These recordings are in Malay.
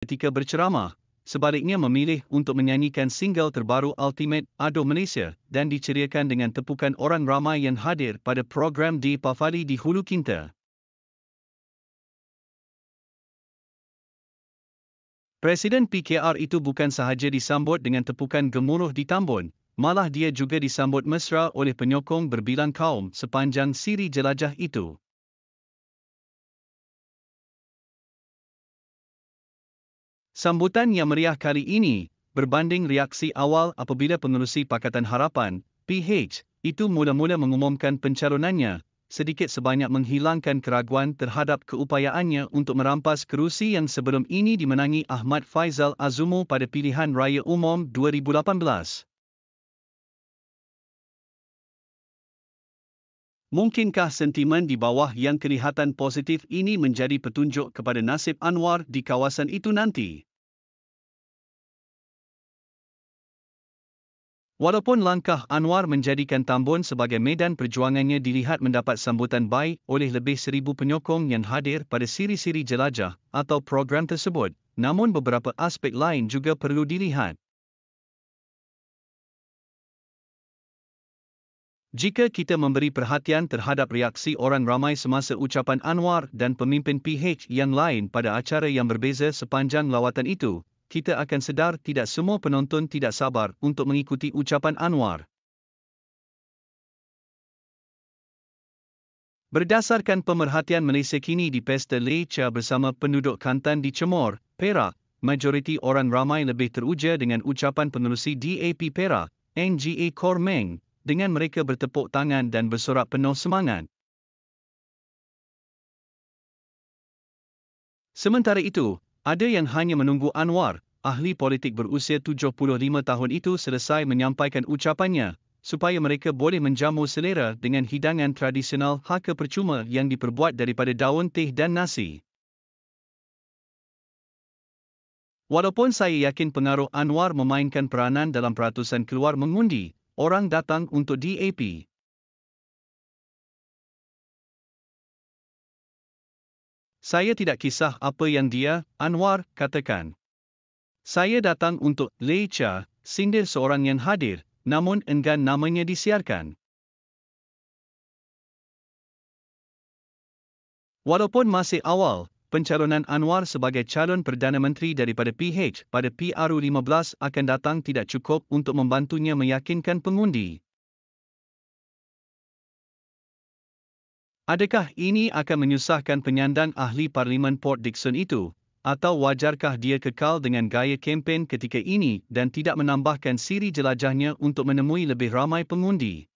ketika berceramah. Sebaliknya memilih untuk menyanyikan single terbaru Ultimate Ado Malaysia dan diceriakan dengan tepukan orang ramai yang hadir pada program di Pafari di Hulu Kinta. Presiden PKR itu bukan sahaja disambut dengan tepukan gemuruh di Tambun, malah dia juga disambut mesra oleh penyokong berbilang kaum sepanjang siri jelajah itu. Sambutan yang meriah kali ini berbanding reaksi awal apabila pengurusi Pakatan Harapan, PH, itu mula-mula mengumumkan pencalonannya, sedikit sebanyak menghilangkan keraguan terhadap keupayaannya untuk merampas kerusi yang sebelum ini dimenangi Ahmad Faizal Azumu pada pilihan raya umum 2018. Mungkinkah sentimen di bawah yang kelihatan positif ini menjadi petunjuk kepada nasib Anwar di kawasan itu nanti? Walaupun langkah Anwar menjadikan Tambun sebagai medan perjuangannya dilihat mendapat sambutan baik oleh lebih seribu penyokong yang hadir pada siri-siri jelajah atau program tersebut, namun beberapa aspek lain juga perlu dilihat. Jika kita memberi perhatian terhadap reaksi orang ramai semasa ucapan Anwar dan pemimpin PH yang lain pada acara yang berbeza sepanjang lawatan itu, kita akan sedar tidak semua penonton tidak sabar untuk mengikuti ucapan Anwar. Berdasarkan pemerhatian Malaysia kini di Pesta Leca bersama penduduk Kantan di Cemor, Perak, majoriti orang ramai lebih teruja dengan ucapan penerusi DAP Perak, NGA Kormeng, dengan mereka bertepuk tangan dan bersorak penuh semangat. Sementara itu, ada yang hanya menunggu Anwar, ahli politik berusia 75 tahun itu selesai menyampaikan ucapannya, supaya mereka boleh menjamu selera dengan hidangan tradisional haka percuma yang diperbuat daripada daun teh dan nasi. Walaupun saya yakin pengaruh Anwar memainkan peranan dalam peratusan keluar mengundi, orang datang untuk DAP. Saya tidak kisah apa yang dia, Anwar, katakan. Saya datang untuk Leica, sindir seorang yang hadir, namun enggan namanya disiarkan. Walaupun masih awal, pencalonan Anwar sebagai calon Perdana Menteri daripada PH pada PRU15 akan datang tidak cukup untuk membantunya meyakinkan pengundi. Adakah ini akan menyusahkan penyandang ahli Parlimen Port Dickson itu? Atau wajarkah dia kekal dengan gaya kempen ketika ini dan tidak menambahkan siri jelajahnya untuk menemui lebih ramai pengundi?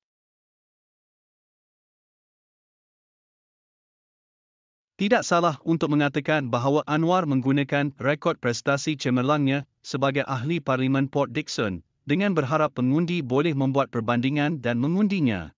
Tidak salah untuk mengatakan bahawa Anwar menggunakan rekod prestasi cemerlangnya sebagai ahli Parlimen Port Dickson dengan berharap pengundi boleh membuat perbandingan dan mengundinya.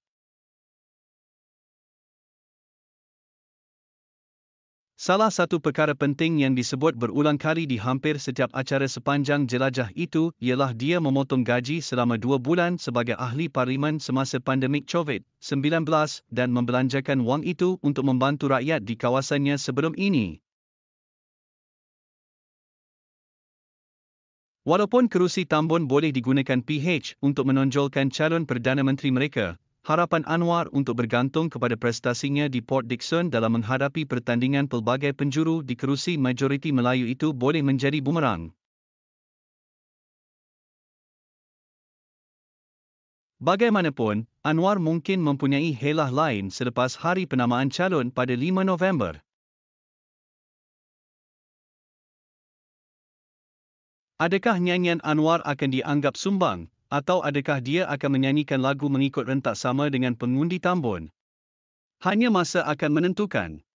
Salah satu perkara penting yang disebut berulang kali di hampir setiap acara sepanjang jelajah itu ialah dia memotong gaji selama dua bulan sebagai ahli parlimen semasa pandemik COVID-19 dan membelanjakan wang itu untuk membantu rakyat di kawasannya sebelum ini. Walaupun kerusi tambun boleh digunakan PH untuk menonjolkan calon Perdana Menteri mereka, Harapan Anwar untuk bergantung kepada prestasinya di Port Dickson dalam menghadapi pertandingan pelbagai penjuru di kerusi majoriti Melayu itu boleh menjadi bumerang. Bagaimanapun, Anwar mungkin mempunyai helah lain selepas hari penamaan calon pada 5 November. Adakah nyanyian Anwar akan dianggap sumbang atau adakah dia akan menyanyikan lagu mengikut rentak sama dengan pengundi tambun? Hanya masa akan menentukan.